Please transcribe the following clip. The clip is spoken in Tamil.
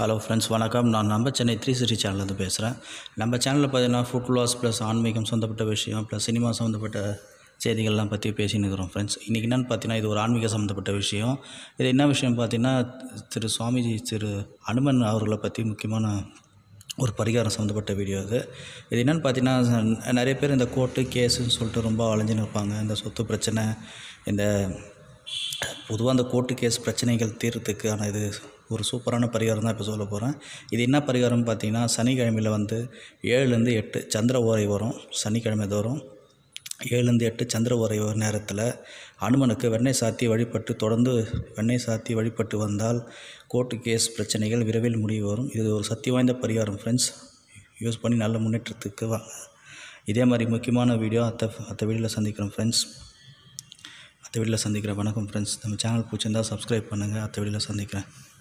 ஹலோ ஃப்ரெண்ட்ஸ் வணக்கம் நான் நம்ம சென்னை த்ரீ சிட்டி சேனலேருந்து பேசுகிறேன் நம்ம சேனலில் பார்த்தீங்கன்னா ஃபுட் லாஸ் ப்ளஸ் ஆன்மீகம் சம்மந்தப்பட்ட விஷயம் ப்ளஸ் சினிமா சம்மந்தப்பட்ட செய்திகள்லாம் பற்றி பேசினுக்கிறோம் ஃப்ரெண்ட்ஸ் இன்றைக்கி என்னென்னு பார்த்தீங்கன்னா இது ஒரு ஆன்மீக சம்மந்தப்பட்ட விஷயம் இது என்ன விஷயம் பார்த்தீங்கன்னா திரு சுவாமிஜி திரு அனுமன் அவர்களை பற்றி முக்கியமான ஒரு பரிகாரம் சம்மந்தப்பட்ட வீடியோ அது இது என்னென்னு பார்த்தீங்கன்னா நிறைய பேர் இந்த கோர்ட்டு கேஸுன்னு சொல்லிட்டு ரொம்ப அலைஞ்சுன்னு இருப்பாங்க இந்த சொத்து பிரச்சனை இந்த பொதுவாக அந்த கோர்ட்டு கேஸ் பிரச்சனைகள் தீர்த்துக்கான இது ஒரு சூப்பரான பரிகாரம் தான் இப்போ சொல்ல போகிறேன் இது என்ன பரிகாரம்னு பார்த்தீங்கன்னா சனிக்கிழமையில் வந்து ஏழுலேருந்து எட்டு சந்திர ஓரை வரும் சனிக்கிழமை தோறும் ஏழுலேருந்து எட்டு சந்திர ஓரை நேரத்தில் அனுமனுக்கு வெண்ணெய் சாத்தி வழிபட்டு தொடர்ந்து வெண்ணெய் சாத்தி வழிபட்டு வந்தால் கோர்ட்டு கேஸ் பிரச்சனைகள் விரைவில் முடிவு வரும் இது ஒரு சக்தி வாய்ந்த பரிகாரம் ஃப்ரெண்ட்ஸ் யூஸ் பண்ணி நல்ல முன்னேற்றத்துக்கு வாங்க இதே மாதிரி முக்கியமான வீடியோ அத்தை அத்தை வீடியில் சந்திக்கிறோம் ஃப்ரெண்ட்ஸ் அத்தை வீட்டில் சந்திக்கிறேன் வணக்கம் ஃப்ரெண்ட்ஸ் நம்ம சேனல் பிடிச்சிருந்தால் சப்ஸ்கிரைப் பண்ணுங்கள் அத்தை வீட்டில் சந்திக்கிறேன்